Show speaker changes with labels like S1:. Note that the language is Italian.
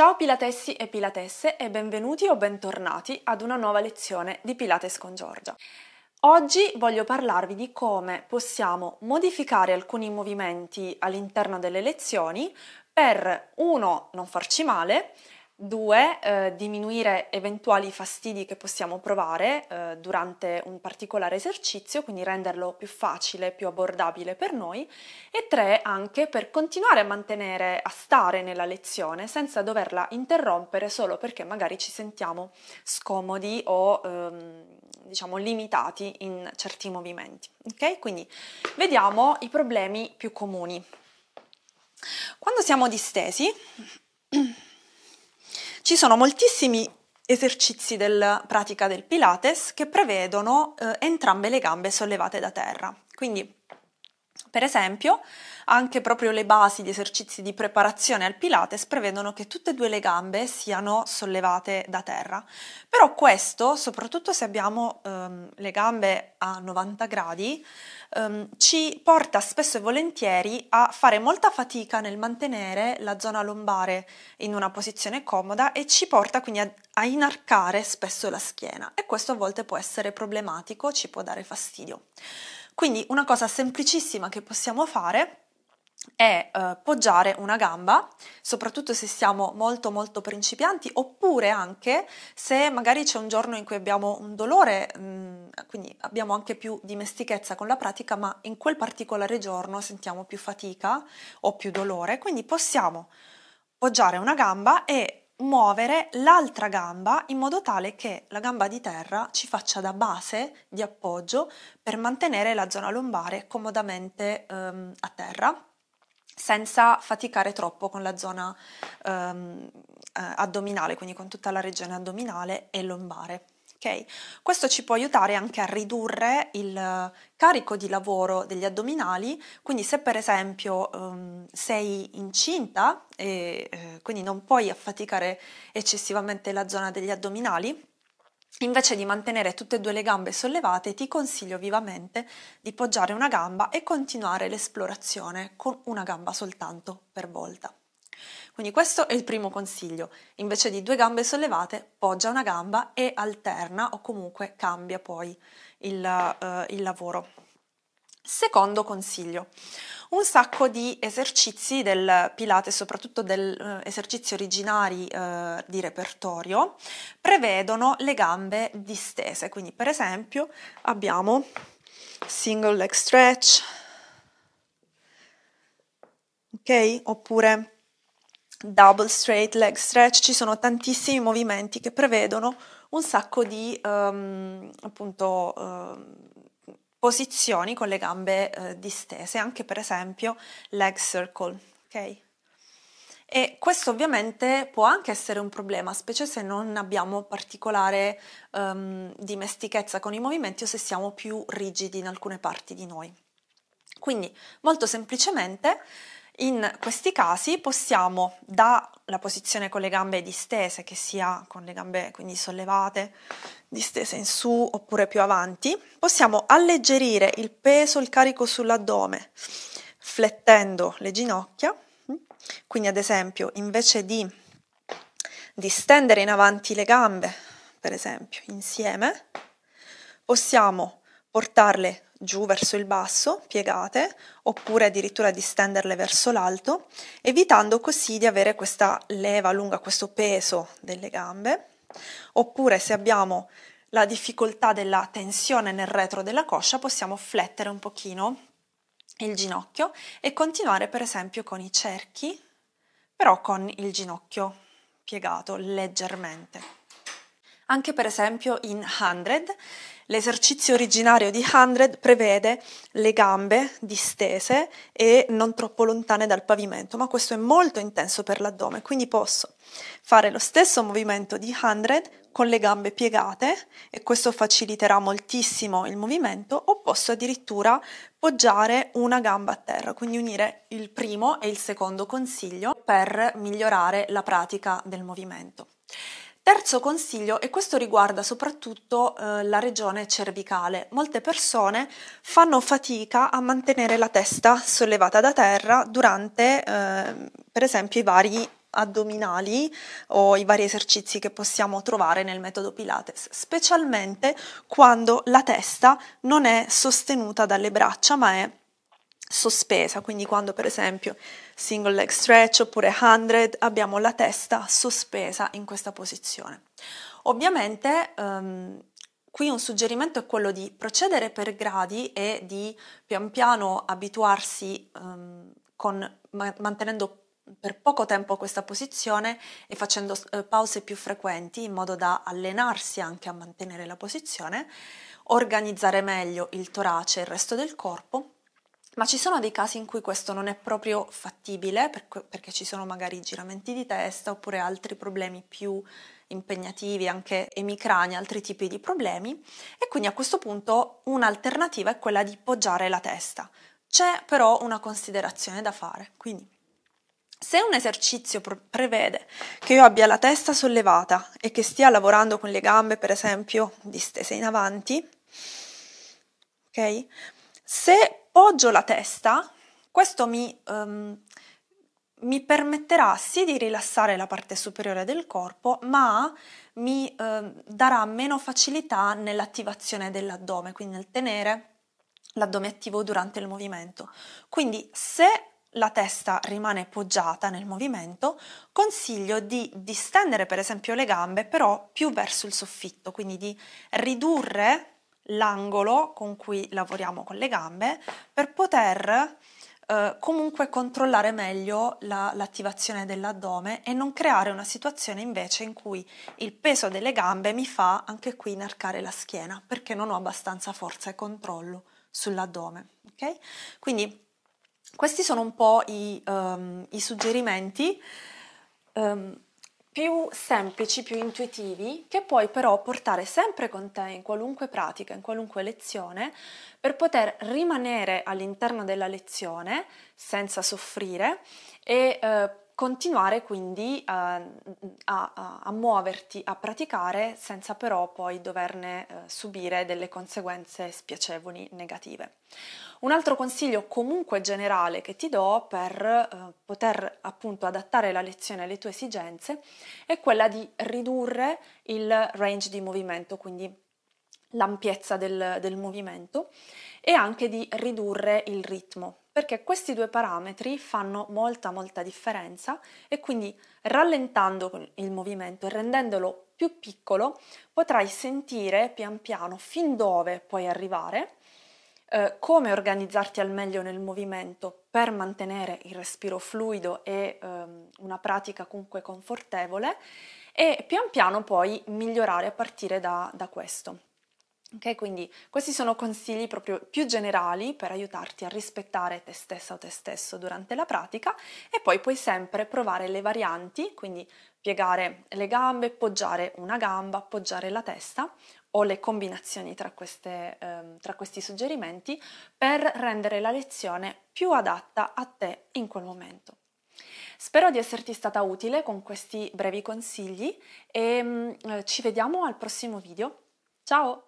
S1: Ciao Pilatessi e Pilatesse e benvenuti o bentornati ad una nuova lezione di Pilates con Giorgia. Oggi voglio parlarvi di come possiamo modificare alcuni movimenti all'interno delle lezioni per uno non farci male Due, eh, diminuire eventuali fastidi che possiamo provare eh, durante un particolare esercizio, quindi renderlo più facile, più abbordabile per noi. E tre, anche per continuare a mantenere, a stare nella lezione senza doverla interrompere solo perché magari ci sentiamo scomodi o ehm, diciamo limitati in certi movimenti. Ok? Quindi vediamo i problemi più comuni. Quando siamo distesi Ci sono moltissimi esercizi della pratica del Pilates che prevedono eh, entrambe le gambe sollevate da terra. Quindi per esempio, anche proprio le basi di esercizi di preparazione al Pilates prevedono che tutte e due le gambe siano sollevate da terra. Però questo, soprattutto se abbiamo ehm, le gambe a 90 gradi, ehm, ci porta spesso e volentieri a fare molta fatica nel mantenere la zona lombare in una posizione comoda e ci porta quindi a, a inarcare spesso la schiena e questo a volte può essere problematico, ci può dare fastidio. Quindi una cosa semplicissima che possiamo fare è eh, poggiare una gamba, soprattutto se siamo molto molto principianti, oppure anche se magari c'è un giorno in cui abbiamo un dolore, mh, mm, quindi abbiamo anche più dimestichezza con la pratica, ma in quel particolare giorno sentiamo più fatica o più dolore, quindi possiamo poggiare una gamba e muovere l'altra gamba in modo tale che la gamba di terra ci faccia da base di appoggio per mantenere la zona lombare comodamente ehm, a terra senza faticare troppo con la zona ehm, eh, addominale, quindi con tutta la regione addominale e lombare. Okay? Questo ci può aiutare anche a ridurre il eh, carico di lavoro degli addominali, quindi se per esempio um, sei incinta e eh, quindi non puoi affaticare eccessivamente la zona degli addominali, Invece di mantenere tutte e due le gambe sollevate, ti consiglio vivamente di poggiare una gamba e continuare l'esplorazione con una gamba soltanto per volta. Quindi questo è il primo consiglio. Invece di due gambe sollevate, poggia una gamba e alterna o comunque cambia poi il, uh, il lavoro. Secondo consiglio, un sacco di esercizi del Pilate, soprattutto degli eh, esercizi originari eh, di repertorio, prevedono le gambe distese. Quindi, per esempio, abbiamo single leg stretch, ok? Oppure double straight leg stretch, ci sono tantissimi movimenti che prevedono un sacco di um, appunto, uh, posizioni con le gambe uh, distese, anche per esempio leg circle, ok? E questo ovviamente può anche essere un problema, specie se non abbiamo particolare um, dimestichezza con i movimenti o se siamo più rigidi in alcune parti di noi. Quindi, molto semplicemente, in questi casi possiamo, dalla posizione con le gambe distese, che sia con le gambe quindi sollevate, distese in su oppure più avanti, possiamo alleggerire il peso, il carico sull'addome, flettendo le ginocchia. Quindi ad esempio, invece di distendere in avanti le gambe, per esempio, insieme, possiamo portarle giù verso il basso, piegate, oppure addirittura distenderle verso l'alto, evitando così di avere questa leva lunga, questo peso delle gambe, oppure se abbiamo la difficoltà della tensione nel retro della coscia possiamo flettere un pochino il ginocchio e continuare per esempio con i cerchi, però con il ginocchio piegato leggermente anche per esempio in 100, L'esercizio originario di 100 prevede le gambe distese e non troppo lontane dal pavimento, ma questo è molto intenso per l'addome, quindi posso fare lo stesso movimento di 100 con le gambe piegate e questo faciliterà moltissimo il movimento o posso addirittura poggiare una gamba a terra, quindi unire il primo e il secondo consiglio per migliorare la pratica del movimento. Terzo consiglio, e questo riguarda soprattutto eh, la regione cervicale, molte persone fanno fatica a mantenere la testa sollevata da terra durante eh, per esempio i vari addominali o i vari esercizi che possiamo trovare nel metodo Pilates, specialmente quando la testa non è sostenuta dalle braccia ma è sospesa, quindi quando per esempio single leg stretch oppure 100 abbiamo la testa sospesa in questa posizione. Ovviamente um, qui un suggerimento è quello di procedere per gradi e di pian piano abituarsi um, con, ma mantenendo per poco tempo questa posizione e facendo eh, pause più frequenti in modo da allenarsi anche a mantenere la posizione, organizzare meglio il torace e il resto del corpo ma ci sono dei casi in cui questo non è proprio fattibile perché ci sono magari giramenti di testa oppure altri problemi più impegnativi, anche emicrania, altri tipi di problemi e quindi a questo punto un'alternativa è quella di poggiare la testa. C'è però una considerazione da fare, quindi se un esercizio prevede che io abbia la testa sollevata e che stia lavorando con le gambe, per esempio, distese in avanti, ok? Se poggio la testa, questo mi, um, mi permetterà sì di rilassare la parte superiore del corpo, ma mi um, darà meno facilità nell'attivazione dell'addome, quindi nel tenere l'addome attivo durante il movimento. Quindi se la testa rimane poggiata nel movimento, consiglio di distendere per esempio le gambe però più verso il soffitto, quindi di ridurre l'angolo con cui lavoriamo con le gambe per poter eh, comunque controllare meglio la, l'attivazione dell'addome e non creare una situazione invece in cui il peso delle gambe mi fa anche qui inarcare la schiena perché non ho abbastanza forza e controllo sull'addome. Okay? Quindi questi sono un po' i, um, i suggerimenti. Um, più semplici, più intuitivi, che puoi però portare sempre con te in qualunque pratica, in qualunque lezione, per poter rimanere all'interno della lezione senza soffrire e eh, continuare quindi uh, a, a, muoverti, a praticare senza però poi doverne uh, subire delle conseguenze spiacevoli negative. Un altro consiglio comunque generale che ti do per uh, poter appunto adattare la lezione alle tue esigenze è quella di ridurre il range di movimento, quindi l'ampiezza del, del movimento e anche di ridurre il ritmo perché questi due parametri fanno molta molta differenza e quindi rallentando il movimento e rendendolo più piccolo potrai sentire pian piano fin dove puoi arrivare, eh, come organizzarti al meglio nel movimento per mantenere il respiro fluido e eh, una pratica comunque confortevole e pian piano poi migliorare a partire da, da questo. Ok, quindi questi sono consigli proprio più generali per aiutarti a rispettare te stessa o te stesso durante la pratica e poi puoi sempre provare le varianti, quindi piegare le gambe, poggiare una gamba, poggiare la testa o le combinazioni tra, queste, eh, tra questi suggerimenti per rendere la lezione più adatta a te in quel momento. Spero di esserti stata utile con questi brevi consigli e mm, eh, ci vediamo al prossimo video. Ciao!